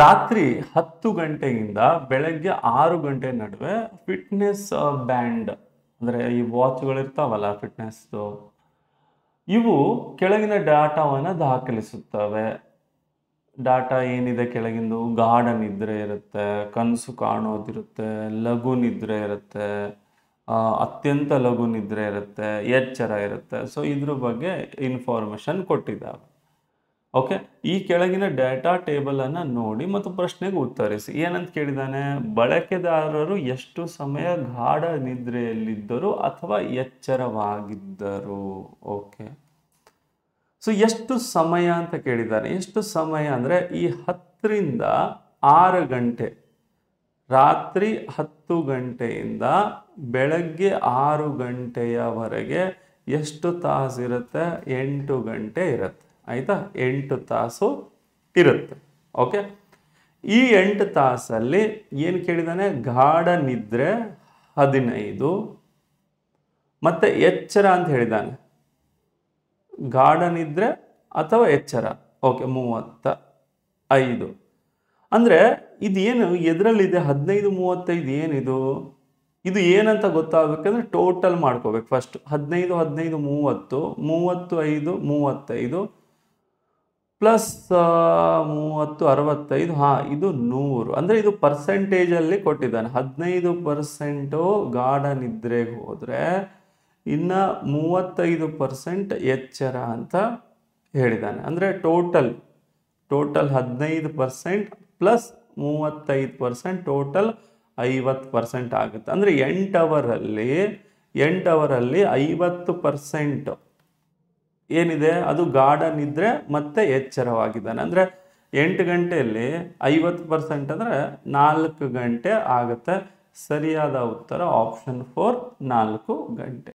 ರಾತ್ರಿ ಹತ್ತು ಗಂಟೆಯಿಂದ ಬೆಳಗ್ಗೆ ಆರು ಗಂಟೆ ನಡುವೆ ಫಿಟ್ನೆಸ್ ಬ್ಯಾಂಡ್ ಅಂದರೆ ಈ ವಾಚ್ಗಳಿರ್ತಾವಲ್ಲ ಫಿಟ್ನೆಸ್ ಇವು ಕೆಳಗಿನ ಡಾಟಾವನ್ನು ದಾಖಲಿಸುತ್ತವೆ ಡಾಟಾ ಏನಿದೆ ಕೆಳಗಿಂದು ಗಾಢ ನಿದ್ರೆ ಇರುತ್ತೆ ಕನಸು ಕಾಣೋದಿರುತ್ತೆ ಲಘು ನಿದ್ರೆ ಇರುತ್ತೆ ಅತ್ಯಂತ ಲಘು ನಿದ್ರೆ ಇರುತ್ತೆ ಎಚ್ಚರ ಇರುತ್ತೆ ಸೊ ಇದ್ರ ಬಗ್ಗೆ ಇನ್ಫಾರ್ಮೇಷನ್ ಕೊಟ್ಟಿದ್ದಾವೆ ಓಕೆ ಈ ಕೆಳಗಿನ ಡೇಟಾ ಟೇಬಲನ್ನು ನೋಡಿ ಮತ್ತು ಪ್ರಶ್ನೆಗೆ ಉತ್ತರಿಸಿ ಏನಂತ ಕೇಳಿದಾನೆ ಬಳಕೆದಾರರು ಎಷ್ಟು ಸಮಯ ಗಾಢ ನಿದ್ರೆಯಲ್ಲಿದ್ದರು ಅಥವಾ ಎಚ್ಚರವಾಗಿದ್ದರು ಓಕೆ ಸೊ ಎಷ್ಟು ಸಮಯ ಅಂತ ಕೇಳಿದ್ದಾನೆ ಎಷ್ಟು ಸಮಯ ಅಂದರೆ ಈ ಹತ್ತರಿಂದ ಆರು ಗಂಟೆ ರಾತ್ರಿ ಹತ್ತು ಗಂಟೆಯಿಂದ ಬೆಳಗ್ಗೆ ಆರು ಗಂಟೆಯವರೆಗೆ ಎಷ್ಟು ತಾಸು ಇರುತ್ತೆ ಎಂಟು ಗಂಟೆ ಇರುತ್ತೆ ಆಯಿತಾ ಎಂಟು ತಾಸು ಇರುತ್ತೆ ಓಕೆ ಈ ಎಂಟು ತಾಸಲ್ಲಿ ಏನು ಕೇಳಿದಾನೆ ಗಾಢ ನಿದ್ರೆ ಹದಿನೈದು ಮತ್ತು ಎಚ್ಚರ ಅಂತ ಹೇಳಿದ್ದಾನೆ ಗಾಢ ನಿದ್ರೆ ಅಥವಾ ಎಚ್ಚರ ಓಕೆ ಮೂವತ್ತ ಐದು ಅಂದರೆ ಇದೇನು ಎದರಲ್ಲಿದೆ ಹದಿನೈದು ಮೂವತ್ತೈದು ಏನಿದು ಇದು ಏನಂತ ಗೊತ್ತಾಗಬೇಕಂದ್ರೆ ಟೋಟಲ್ ಮಾಡ್ಕೋಬೇಕು ಫಸ್ಟ್ ಹದಿನೈದು ಹದಿನೈದು ಮೂವತ್ತು ಮೂವತ್ತು ಐದು ಮೂವತ್ತೈದು ಪ್ಲಸ್ ಮೂವತ್ತು ಅರವತ್ತೈದು ಹಾಂ ಇದು ನೂರು ಅಂದರೆ ಇದು ಪರ್ಸೆಂಟೇಜಲ್ಲಿ ಕೊಟ್ಟಿದ್ದಾನೆ ಹದಿನೈದು ಪರ್ಸೆಂಟು ಗಾಢ ನಿದ್ರೆಗೆ ಹೋದರೆ ಇನ್ನು ಮೂವತ್ತೈದು ಪರ್ಸೆಂಟ್ ಎಚ್ಚರ ಅಂತ ಹೇಳಿದ್ದಾನೆ ಅಂದರೆ ಟೋಟಲ್ ಟೋಟಲ್ ಹದಿನೈದು ಪರ್ಸೆಂಟ್ ಪ್ಲಸ್ ಮೂವತ್ತೈದು ಪರ್ಸೆಂಟ್ ಟೋಟಲ್ ಐವತ್ತು ಪರ್ಸೆಂಟ್ ಆಗುತ್ತೆ ಅಂದರೆ ಎಂಟು ಅವರಲ್ಲಿ ಎಂಟು ಅವರಲ್ಲಿ ಐವತ್ತು ಪರ್ಸೆಂಟು ಏನಿದೆ ಅದು ಗಾರ್ಡನ್ ಇದ್ದರೆ ಮತ್ತೆ ಎಚ್ಚರವಾಗಿದ್ದಾನೆ ಅಂದರೆ ಎಂಟು ಗಂಟೆಯಲ್ಲಿ ಐವತ್ತು ಪರ್ಸೆಂಟ್ ಅಂದರೆ ನಾಲ್ಕು ಗಂಟೆ ಆಗುತ್ತೆ ಸರಿಯಾದ ಉತ್ತರ ಆಪ್ಷನ್ ಫೋರ್ ನಾಲ್ಕು ಗಂಟೆ